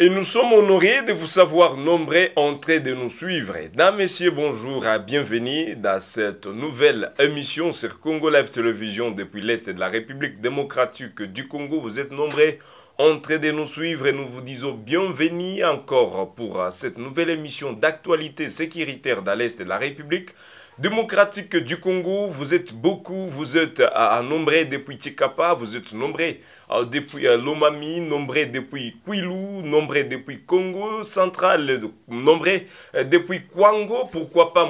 Et nous sommes honorés de vous savoir nombreux entrés de nous suivre. Dames, messieurs, bonjour et bienvenue dans cette nouvelle émission sur Congo Live Télévision depuis l'Est de la République démocratique du Congo. Vous êtes nombreux entrés de nous suivre et nous vous disons bienvenue encore pour cette nouvelle émission d'actualité sécuritaire dans l'Est de la République démocratique du Congo, vous êtes beaucoup, vous êtes à, nombré depuis Tikapa, vous êtes nombré euh, depuis euh, Lomami, nombré depuis Kwilu, nombré depuis Congo central, nombré euh, depuis Kwango, pourquoi pas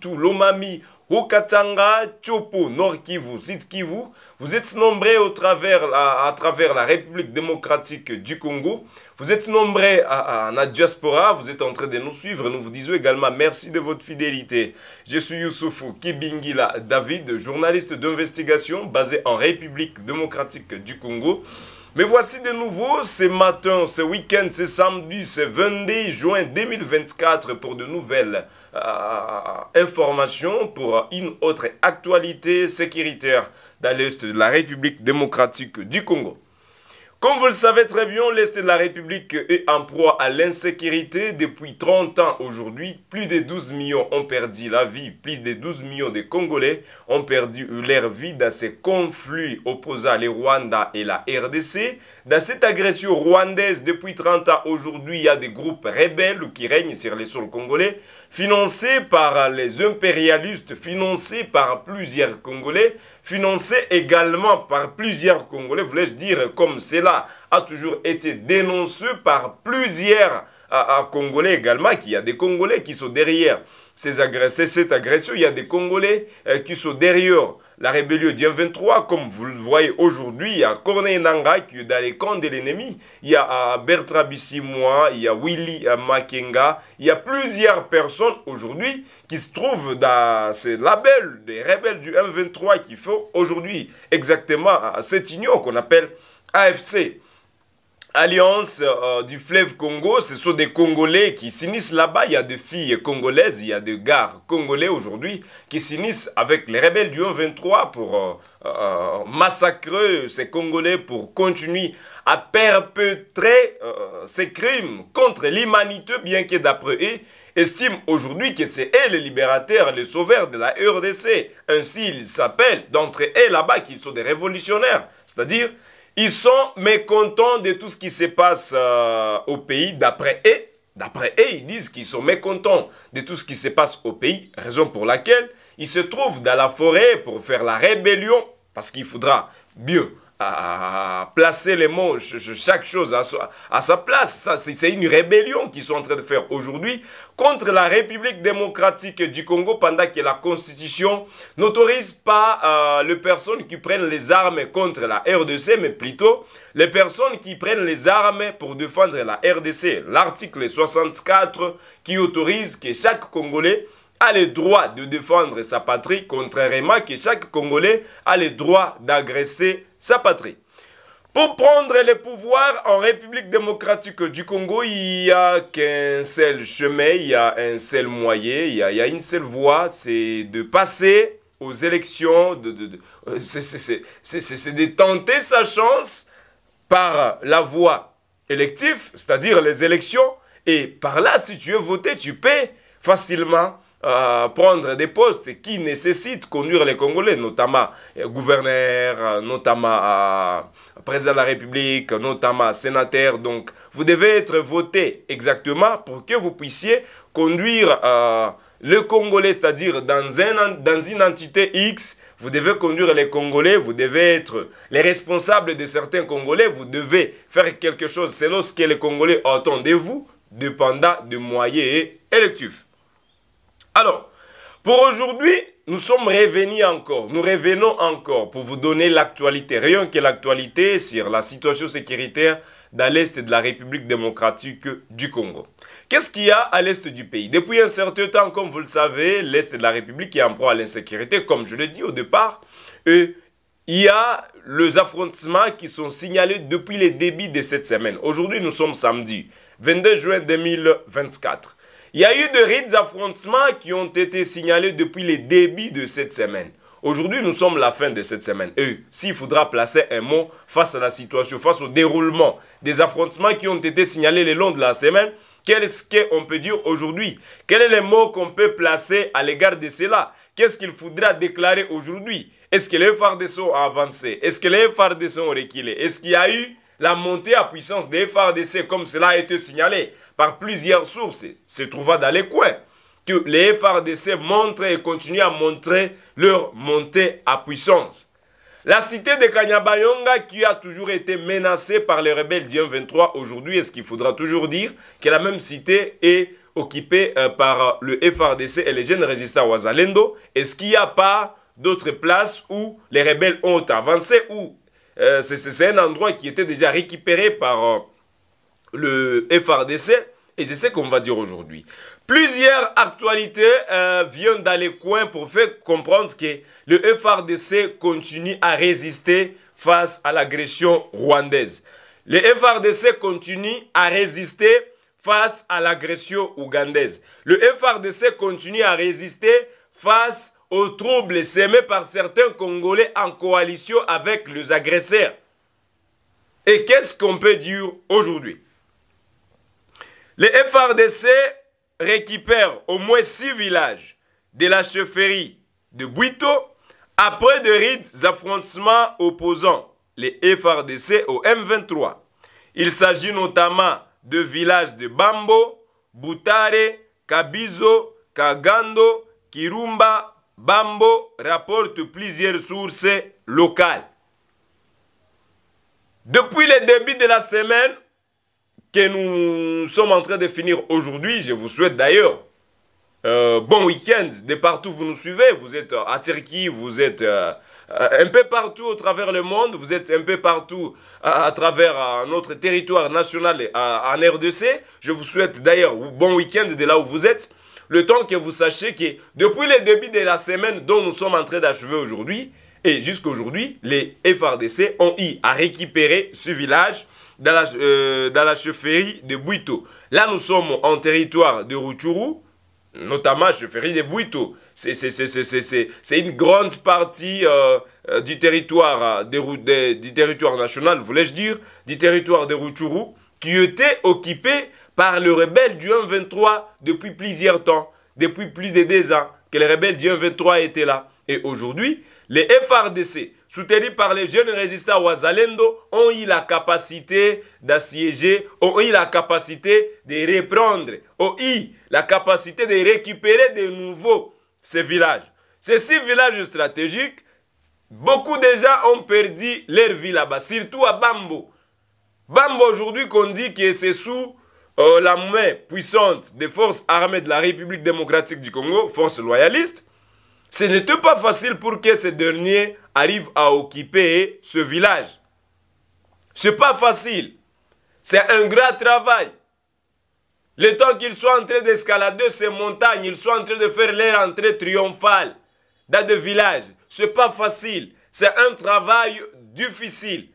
tout Lomami, Okatanga, Katanga, Chopo, Nord Kivu, Sud Kivu. Vous êtes nombreux au travers, à, travers la République démocratique du Congo. Vous êtes nombreux à, la diaspora. Vous êtes en train de nous suivre. Nous vous disons également merci de votre fidélité. Je suis Youssoufou Kibingila David, journaliste d'investigation basé en République démocratique du Congo. Mais voici de nouveau ce matin, ce week-end, ce samedi, ce 20 juin 2024 pour de nouvelles euh, informations, pour une autre actualité sécuritaire dans l'Est de la République démocratique du Congo. Comme vous le savez très bien, l'Est de la République est en proie à l'insécurité depuis 30 ans aujourd'hui. Plus de 12 millions ont perdu la vie, plus de 12 millions de Congolais ont perdu leur vie dans ces conflits opposant les Rwanda et la RDC. Dans cette agression rwandaise depuis 30 ans aujourd'hui, il y a des groupes rebelles qui règnent sur les sols congolais, financés par les impérialistes, financés par plusieurs Congolais, financés également par plusieurs Congolais, voulais-je dire comme cela a toujours été dénoncé par plusieurs euh, euh, Congolais également, qu'il y a des Congolais qui sont derrière ces agresseurs cette agression. Il y a des Congolais euh, qui sont derrière la rébellion du m 23, comme vous le voyez aujourd'hui. Il y a Corneille Nanga qui est dans les camps de l'ennemi. Il y a Bertra Bissimois, il y a Willy Makenga. Il y a plusieurs personnes aujourd'hui qui se trouvent dans ce label des rebelles du M23 qui font aujourd'hui exactement cette union qu'on appelle AFC. Alliance euh, du fleuve Congo, ce sont des Congolais qui s'unissent là-bas. Il y a des filles congolaises, il y a des gars congolais aujourd'hui qui s'unissent avec les rebelles du 1-23 pour euh, euh, massacrer ces Congolais, pour continuer à perpétrer ces crimes contre l'humanité, bien que d'après eux, estiment aujourd'hui que c'est eux les libérateurs, les sauveurs de la RDC. Ainsi, ils s'appellent d'entre eux là-bas qu'ils sont des révolutionnaires. C'est-à-dire, ils sont mécontents de tout ce qui se passe euh, au pays d'après eux. D'après eux, ils disent qu'ils sont mécontents de tout ce qui se passe au pays, raison pour laquelle ils se trouvent dans la forêt pour faire la rébellion, parce qu'il faudra mieux à placer les mots, chaque chose à, à sa place. C'est une rébellion qu'ils sont en train de faire aujourd'hui contre la République démocratique du Congo pendant que la Constitution n'autorise pas euh, les personnes qui prennent les armes contre la RDC, mais plutôt les personnes qui prennent les armes pour défendre la RDC. L'article 64 qui autorise que chaque Congolais a le droit de défendre sa patrie, contrairement que chaque Congolais a le droit d'agresser sa patrie. Pour prendre les pouvoirs en République démocratique du Congo, il n'y a qu'un seul chemin, il y a un seul moyen, il y a, une seule voie, c'est de passer aux élections, de, de, euh, c'est de tenter sa chance par la voie élective, c'est-à-dire les élections, et par là, si tu veux voter, tu peux facilement euh, prendre des postes qui nécessitent conduire les Congolais, notamment euh, gouverneur, euh, notamment président de la République, notamment sénateur. Donc, vous devez être voté exactement pour que vous puissiez conduire le Congolais, c'est-à-dire dans, dans une entité X, vous devez conduire les Congolais, vous devez être les responsables de certains Congolais, vous devez faire quelque chose selon ce que les Congolais attendent de vous, dépendant de moyens électifs. Alors, pour aujourd'hui, nous sommes revenus encore, nous revenons encore pour vous donner l'actualité, rien que l'actualité sur la situation sécuritaire dans l'Est de la République démocratique du Congo. Qu'est-ce qu'il y a à l'Est du pays Depuis un certain temps, comme vous le savez, l'Est de la République est en proie à l'insécurité, comme je l'ai dit au départ, il y a les affrontements qui sont signalés depuis les début de cette semaine. Aujourd'hui, nous sommes samedi, 22 juin 2024. Il y a eu de rides affrontements qui ont été signalés depuis le début de cette semaine. Aujourd'hui, nous sommes la fin de cette semaine. Et s'il faudra placer un mot face à la situation, face au déroulement des affrontements qui ont été signalés le long de la semaine, qu'est-ce qu'on peut dire aujourd'hui Quel est les mots qu'on peut placer à l'égard de cela Qu'est-ce qu'il faudra déclarer aujourd'hui Est-ce que les FARDC ont avancé Est-ce que les FARDC ont reculé Est-ce qu'il y a eu la montée à puissance des FARDC, comme cela a été signalé par plusieurs sources, se trouva dans les coins, que les FARDC montrent et continuent à montrer leur montée à puissance. La cité de Kanyabayonga, qui a toujours été menacée par les rebelles du 23 aujourd'hui, est-ce qu'il faudra toujours dire que la même cité est occupée euh, par euh, le FARDC et les jeunes résistants Wazalendo Est-ce qu'il n'y a pas d'autres places où les rebelles ont avancé, ou euh, c'est un endroit qui était déjà récupéré par euh, le FRDC. Et c'est ce qu'on va dire aujourd'hui. Plusieurs actualités euh, viennent dans les coins pour faire comprendre que le FRDC continue à résister face à l'agression rwandaise. Le FRDC continue à résister face à l'agression ougandaise. Le FRDC continue à résister face troubles sémés par certains Congolais en coalition avec les agresseurs. Et qu'est-ce qu'on peut dire aujourd'hui Les FRDC récupèrent au moins six villages de la chefferie de Buito après de rides affrontements opposant les FRDC au M23. Il s'agit notamment de villages de Bambo, Butare, Kabizo, Kagando, Kirumba, Bambo rapporte plusieurs sources locales. Depuis le début de la semaine que nous sommes en train de finir aujourd'hui, je vous souhaite d'ailleurs euh, bon week-end de partout où vous nous suivez. Vous êtes à Turquie, vous êtes euh, un peu partout au travers le monde, vous êtes un peu partout à, travers notre territoire national en RDC. Je vous souhaite d'ailleurs bon week-end de là où vous êtes le temps que vous sachiez que depuis le début de la semaine dont nous sommes en train d'achever aujourd'hui, et jusqu'aujourd'hui les FRDC ont eu à récupérer ce village dans la, euh, dans la chefferie de Buito. Là, nous sommes en territoire de Routourou, notamment la chefferie de Buito. C'est une grande partie euh, euh, du, territoire, euh, de, du territoire national, voulais-je dire, du territoire de Routourou, qui était occupé par le rebelle du 1-23 depuis plusieurs temps, depuis plus de deux ans que le rebelles du 1-23 était là. Et aujourd'hui, les FRDC, soutenus par les jeunes résistants Wazalendo, ont eu la capacité d'assiéger, ont eu la capacité de reprendre, ont eu la capacité de récupérer de nouveau ces villages. Ces six villages stratégiques, beaucoup déjà gens ont perdu leur vie là-bas, surtout à Bambo. Bambo aujourd'hui qu'on dit que c'est sous euh, la main puissante des forces armées de la République démocratique du Congo, forces loyalistes, ce n'était pas facile pour que ces derniers arrivent à occuper ce village. Ce C'est pas facile. C'est un grand travail. Le temps qu'ils soient en train d'escalader ces montagnes, ils soient en train de faire leur entrée triomphale dans des villages. ce C'est pas facile. C'est un travail difficile.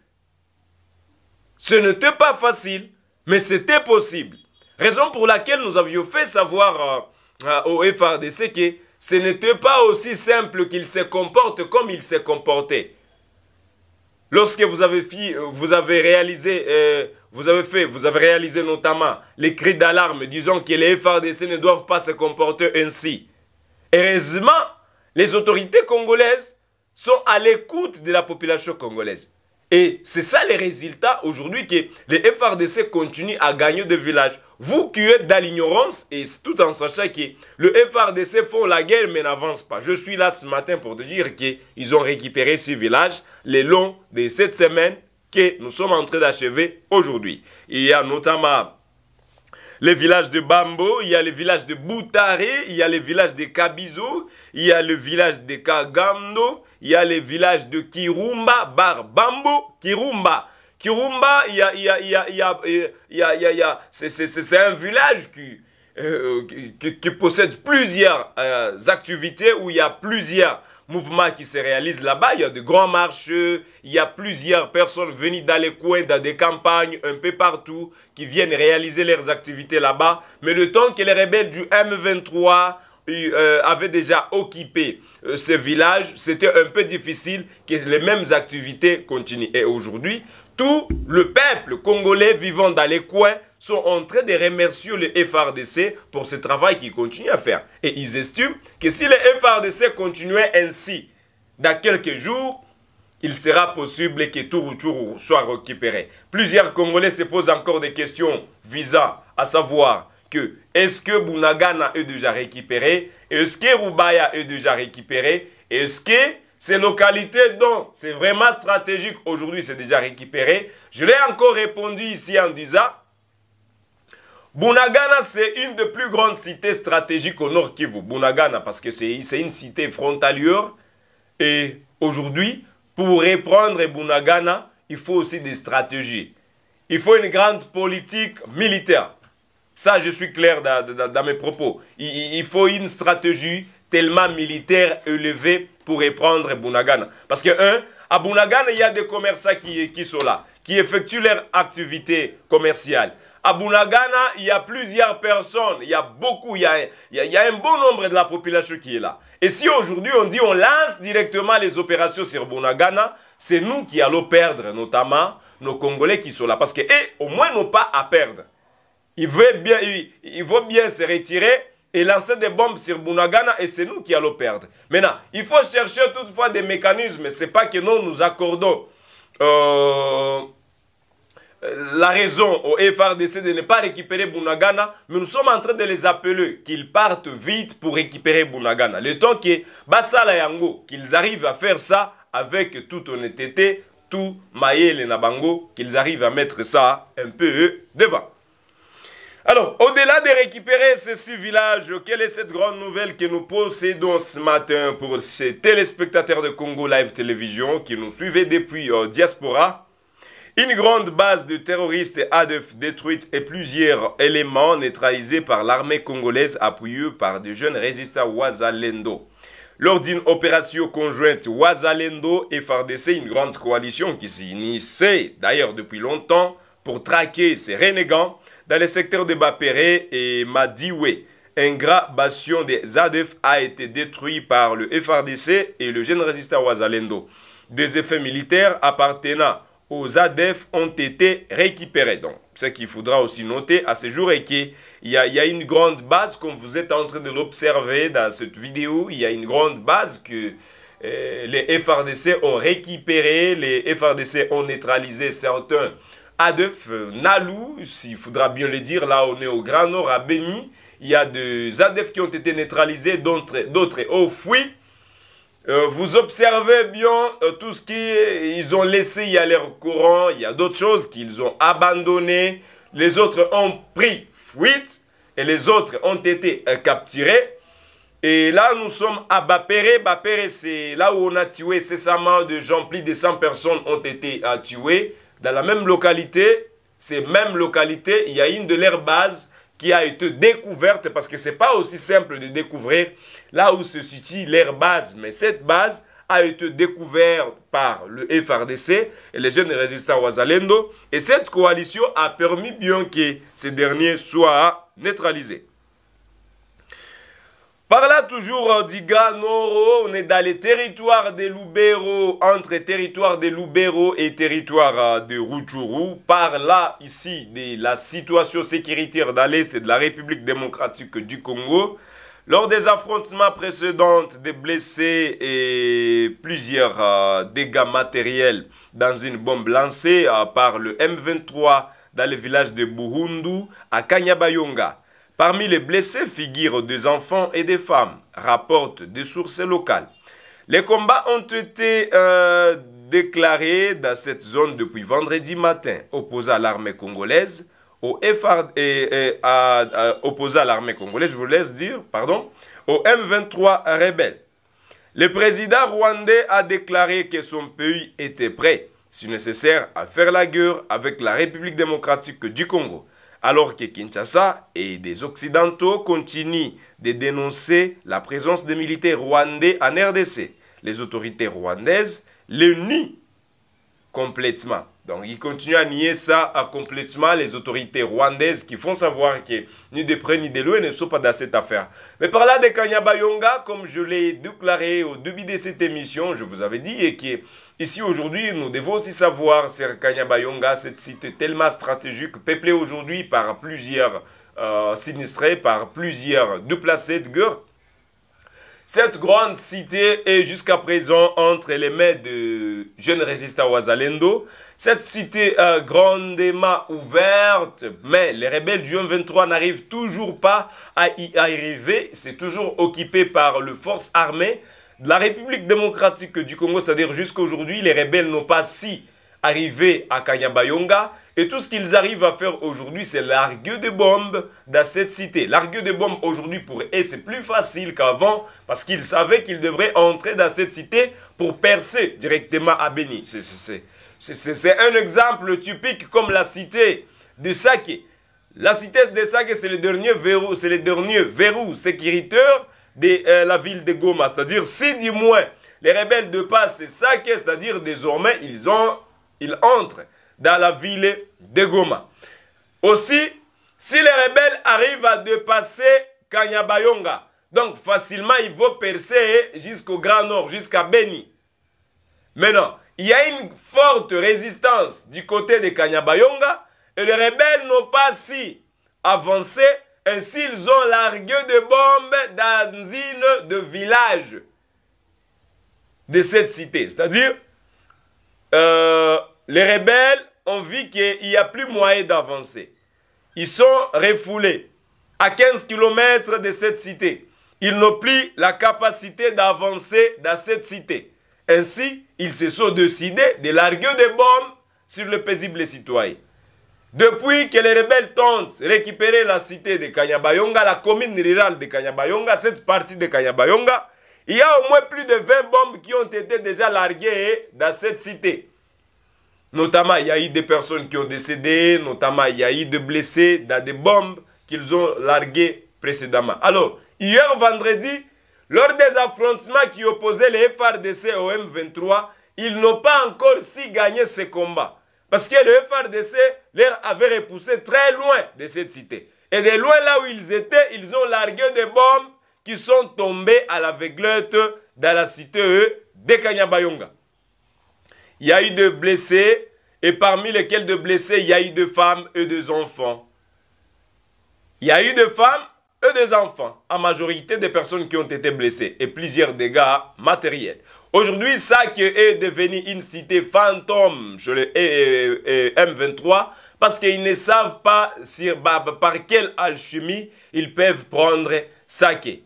Ce n'était pas facile. Mais c'était possible. Raison pour laquelle nous avions fait savoir euh, euh, au FRDC que ce n'était pas aussi simple qu'il se comporte comme il s'est comporté. Lorsque vous avez, vous avez réalisé, euh, vous avez fait, vous avez réalisé notamment les cris d'alarme disant que les FRDC ne doivent pas se comporter ainsi. Heureusement, les autorités congolaises sont à l'écoute de la population congolaise. Et c'est ça les résultats aujourd'hui que les FRDC continuent à gagner des villages. Vous qui êtes dans l'ignorance et tout en sachant que le FRDC font la guerre mais n'avance pas. Je suis là ce matin pour te dire qu'ils ont récupéré ces villages le long de cette semaine que nous sommes en train d'achever aujourd'hui. Il y a notamment les villages de Bambo, il y a le village de Boutare, il y a le village de Kabizo, il y a le village de Kagando, il y a le village de Kirumba, Bar Bambo, Kirumba. Kirumba, il y a, c'est un village qui, possède plusieurs activités où il y a plusieurs Mouvement qui se réalise là-bas. Il y a de grands marchés, il y a plusieurs personnes venues dans les coins, dans des campagnes, un peu partout, qui viennent réaliser leurs activités là-bas. Mais le temps que les rebelles du M23 euh, euh, avaient déjà occupé euh, ce village, c'était un peu difficile que les mêmes activités continuent. Et aujourd'hui, tout le peuple congolais vivant dans les coins sont en train de remercier le FRDC pour ce travail qu'ils continuent à faire. Et ils estiment que si le FRDC continuait ainsi, dans quelques jours, il sera possible que retour soit récupéré. Plusieurs Congolais se posent encore des questions visant à savoir que est-ce que Bounagana est déjà récupéré Est-ce que Rubaya est déjà récupéré Est-ce que ces localités dont c'est vraiment stratégique aujourd'hui, c'est déjà récupéré. Je l'ai encore répondu ici en disant, Bunagana, c'est une des plus grandes cités stratégiques au nord Kivu. Bunagana, parce que c'est une cité frontalière. Et aujourd'hui, pour reprendre Bunagana, il faut aussi des stratégies. Il faut une grande politique militaire. Ça, je suis clair dans, mes propos. Il, il faut une stratégie tellement militaire élevée pour reprendre Bunagana. Parce que, un, à Bunagana, il y a des commerçants qui, qui sont là, qui effectuent leur activité commerciale. À Bunagana, il y a plusieurs personnes, il y a beaucoup, il y a, il y a un bon nombre de la population qui est là. Et si aujourd'hui on dit on lance directement les opérations sur Bunagana, c'est nous qui allons perdre, notamment nos Congolais qui sont là. Parce que, et, eh, au moins, n'ont pas à perdre. Ils veulent bien, ils, ils bien se retirer et lancer des bombes sur Bounagana et c'est nous qui allons perdre. Maintenant, il faut chercher toutefois des mécanismes. Ce n'est pas que nous nous accordons euh, la raison au FRDC de ne pas récupérer Bounagana. mais nous sommes en train de les appeler qu'ils partent vite pour récupérer Bounagana. Le temps que Basala Yango, qu'ils arrivent à faire ça avec toute honnêteté, tout Maïe et Nabango, qu'ils arrivent à mettre ça un peu devant. Alors, au-delà de récupérer ces six villages, quelle est cette grande nouvelle que nous possédons ce matin pour ces téléspectateurs de Congo Live Télévision qui nous suivaient depuis euh, Diaspora une grande base de terroristes ADF détruite et plusieurs éléments neutralisés par l'armée congolaise appuyée par des jeunes résistants Wazalendo. Lors d'une opération conjointe Wazalendo et FARDC, une grande coalition qui s'initiait d'ailleurs depuis longtemps pour traquer ces renégats dans le secteur de Bapéré et Madiwe. Un gras bastion des ADF a été détruit par le FRDC et le jeune résistant Ouazalendo. Des effets militaires appartenant aux ADF ont été récupérés. Donc, ce qu'il faudra aussi noter à ce jour est qu'il y, a une grande base, comme vous êtes en train de l'observer dans cette vidéo, il y a une grande base que euh, les FRDC ont récupérée, les FRDC ont neutralisé certains Adef euh, Nalou, s'il faudra bien le dire, là on est au Grand Nord, à Beni. Il y a des Adef qui ont été neutralisés, d'autres au fui. Oh, euh, vous observez bien euh, tout ce qu'ils ont laissé, il y a l'air courant, il y a d'autres choses qu'ils ont abandonnées. Les autres ont pris fuite et les autres ont été capturés. Et là, nous sommes à Bapéré. Bapéré, c'est là où on a tué cessamment de gens. Plus de 100 personnes ont été tuées. Dans la même localité, ces mêmes localités, il y a une de l'air base qui a été découverte, parce que ce n'est pas aussi simple de découvrir là où se situe l'air base. Mais cette base a été découverte par le FRDC et les jeunes résistants Wazalendo. Et cette coalition a permis bien que ces derniers soient neutralisés. Par là, toujours euh, Noro on est dans les territoires des l'Ubero, entre territoire des l'Ubero et territoire euh, de Rutshuru. Par là, ici, de la situation sécuritaire dans l'Est de la République démocratique du Congo. Lors des affrontements précédents, des blessés et plusieurs euh, dégâts matériels dans une bombe lancée par le M23 dans le village de Buhundu à Kanyabayonga. Parmi les blessés figurent des enfants et des femmes, rapportent des sources locales. Les combats ont été euh, déclarés dans cette zone depuis vendredi matin, opposant l'armée congolaise, au et, à, opposant l'armée congolaise, je vous laisse dire, pardon, au M23 rebelle. Le président rwandais a déclaré que son pays était prêt, si nécessaire, à faire la guerre avec la République démocratique du Congo alors que Kinshasa et des Occidentaux continuent de dénoncer la présence des militaires rwandais en RDC. Les autorités rwandaises les nient complètement. Donc il continue à nier ça à complètement les autorités rwandaises qui font savoir que ni de près ni de loin ne sont pas dans cette affaire. Mais par là de Kanyabayonga, comme je l'ai déclaré au début de cette émission, je vous avais dit, et que ici aujourd'hui, nous devons aussi savoir c'est Kanyabayonga, cette cité tellement stratégique, peuplée aujourd'hui par plusieurs euh, sinistrés, par plusieurs déplacés de guerre. Cette grande cité est jusqu'à présent entre les mains de jeunes résistants ouazalendo. Cette cité a grandement ouverte, mais les rebelles du M23 n'arrivent toujours pas à y arriver. C'est toujours occupé par les force armées de la République démocratique du Congo, c'est-à-dire jusqu'à aujourd'hui les rebelles n'ont pas si Arrivé à Kanyabayonga. Et tout ce qu'ils arrivent à faire aujourd'hui, c'est larguer des bombes dans cette cité. Larguer des bombes aujourd'hui pour eux, c'est plus facile qu'avant parce qu'ils savaient qu'ils devraient entrer dans cette cité pour percer directement à Béni. C'est un exemple typique comme la cité de Sake La cité de Sake c'est le dernier verrou, c'est le dernier verrou sécuriteur de euh, la ville de Goma. C'est-à-dire, si du moins les rebelles de Sake, c'est c'est-à-dire désormais, ils ont il entre dans la ville de Goma. Aussi, si les rebelles arrivent à dépasser Kanyabayonga, donc facilement ils vont percer jusqu'au Grand Nord, jusqu'à Beni. Maintenant, il y a une forte résistance du côté de Kanyabayonga et les rebelles n'ont pas si avancé. Ainsi, ils ont largué des bombes dans une de village de cette cité, c'est-à-dire euh, les rebelles ont vu qu'il n'y a plus moyen d'avancer. Ils sont refoulés à 15 km de cette cité. Ils n'ont plus la capacité d'avancer dans cette cité. Ainsi, ils se sont décidés de larguer des bombes sur le paisible citoyen. Depuis que les rebelles tentent de récupérer la cité de Kanyabayonga, la commune rurale de Kanyabayonga, cette partie de Kanyabayonga, il y a au moins plus de 20 bombes qui ont été déjà larguées dans cette cité. Notamment, il y a eu des personnes qui ont décédé, notamment, il y a eu des blessés dans des bombes qu'ils ont larguées précédemment. Alors, hier vendredi, lors des affrontements qui opposaient les FRDC au M23, ils n'ont pas encore si gagné ce combat. Parce que le FRDC leur avait repoussé très loin de cette cité. Et de loin là où ils étaient, ils ont largué des bombes qui sont tombés à la l'aveuglette dans la cité de Kanyabayonga. Il y a eu des blessés, et parmi lesquels de blessés, il y a eu des femmes et des enfants. Il y a eu des femmes et des enfants, en majorité des personnes qui ont été blessées, et plusieurs dégâts matériels. Aujourd'hui, Sake est devenu une cité fantôme sur le M23 parce qu'ils ne savent pas par quelle alchimie ils peuvent prendre Sake.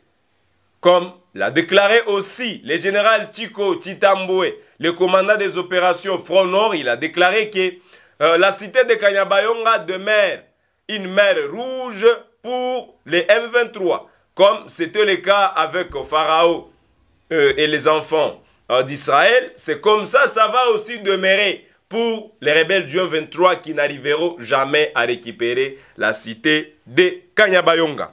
Comme l'a déclaré aussi le général Tiko Titamboué, le commandant des opérations Front Nord, il a déclaré que euh, la cité de Kanyabayonga demeure une mer rouge pour les M23, comme c'était le cas avec Pharaon euh, et les enfants euh, d'Israël. C'est comme ça, ça va aussi demeurer pour les rebelles du M23 qui n'arriveront jamais à récupérer la cité de Kanyabayonga.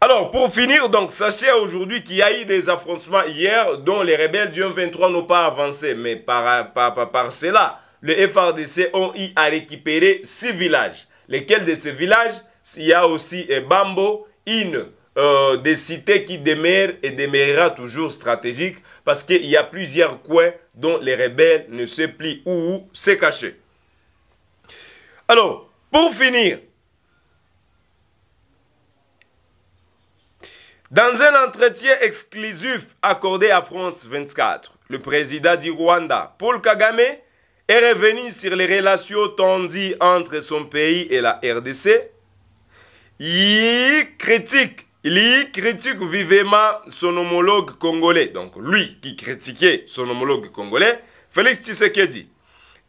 Alors, pour finir, donc, sachez aujourd'hui qu'il y a eu des affrontements hier dont les rebelles du 1-23 n'ont pas avancé. Mais par, par, par, cela, le FRDC ont eu à récupérer six villages. Lesquels de ces villages Il y a aussi eh, Bambo, une euh, des cités qui demeure et demeurera toujours stratégique parce qu'il y a plusieurs coins dont les rebelles ne se plient ou, se cachent. Alors, pour finir, Dans un entretien exclusif accordé à France 24, le président du Rwanda, Paul Kagame, est revenu sur les relations tendues entre son pays et la RDC. Il critique, il critique vivement son homologue congolais, donc lui qui critiquait son homologue congolais, Félix Tshisekedi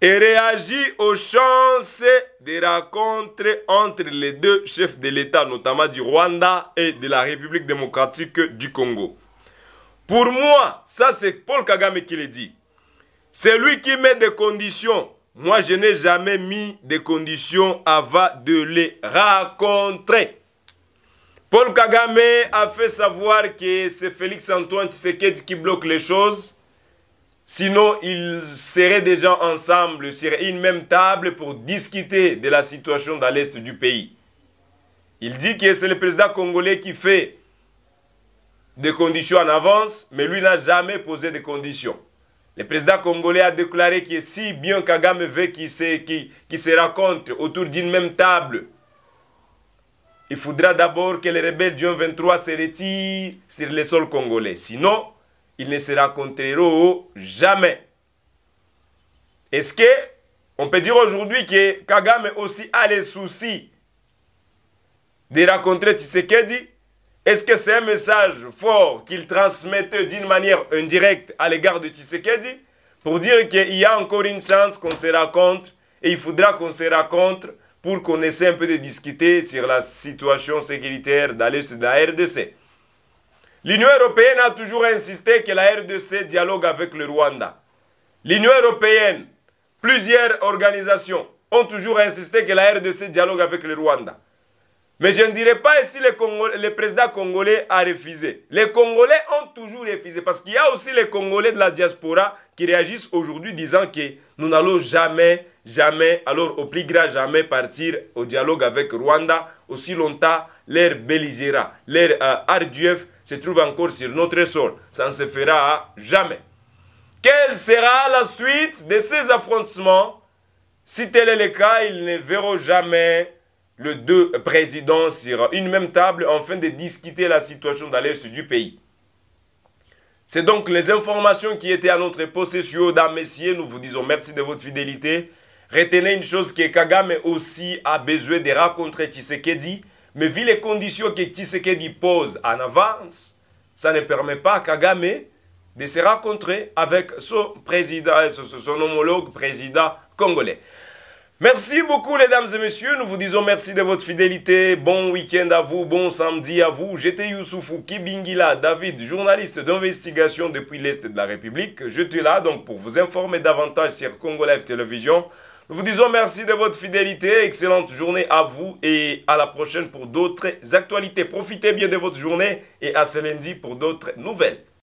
et réagit aux chances des rencontres entre les deux chefs de l'État, notamment du Rwanda et de la République démocratique du Congo. Pour moi, ça c'est Paul Kagame qui le dit. C'est lui qui met des conditions. Moi, je n'ai jamais mis des conditions avant de les rencontrer. Paul Kagame a fait savoir que c'est Félix Antoine Tshisekedi qui bloque les choses. Sinon, ils seraient déjà ensemble sur une même table pour discuter de la situation dans l'est du pays. Il dit que c'est le président congolais qui fait des conditions en avance, mais lui n'a jamais posé de conditions. Le président congolais a déclaré que si bien Kagame veut qu'il se, qu se raconte autour d'une même table, il faudra d'abord que les rebelles du 23 se retirent sur le sol congolais. Sinon, ils ne se rencontreront jamais. Est-ce que on peut dire aujourd'hui que Kagame aussi a les soucis de rencontrer Tshisekedi Est-ce que c'est un message fort qu'il transmettait d'une manière indirecte à l'égard de Tshisekedi pour dire qu'il y a encore une chance qu'on se rencontre et il faudra qu'on se raconte pour qu'on essaie un peu de discuter sur la situation sécuritaire dans l'est de la RDC L'Union européenne a toujours insisté que la RDC dialogue avec le Rwanda. L'Union européenne, plusieurs organisations ont toujours insisté que la RDC dialogue avec le Rwanda. Mais je ne dirais pas ici le le président congolais a refusé. Les Congolais ont toujours refusé parce qu'il y a aussi les Congolais de la diaspora qui réagissent aujourd'hui disant que nous n'allons jamais, jamais, alors au plus grand jamais partir au dialogue avec Rwanda aussi longtemps l'air belligérant, l'air euh, se trouve encore sur notre sol. Ça ne se fera jamais. Quelle sera la suite de ces affrontements Si tel est le cas, ils ne verront jamais les deux présidents sur une même table afin de discuter la situation dans l'Est du pays. C'est donc les informations qui étaient à notre possession d'un Messier. Nous vous disons merci de votre fidélité. Retenez une chose que Kagame aussi a besoin de rencontrer Tshisekedi, mais vu les conditions que Tshisekedi pose en avance, ça ne permet pas à Kagame de se rencontrer avec son, président, son homologue président congolais. Merci beaucoup, les dames et messieurs. Nous vous disons merci de votre fidélité. Bon week-end à vous, bon samedi à vous. J'étais Youssoufou Kibingila David, journaliste d'investigation depuis l'Est de la République. Je suis là donc pour vous informer davantage sur Congo Live Télévision. Nous vous disons merci de votre fidélité. Excellente journée à vous et à la prochaine pour d'autres actualités. Profitez bien de votre journée et à ce lundi pour d'autres nouvelles.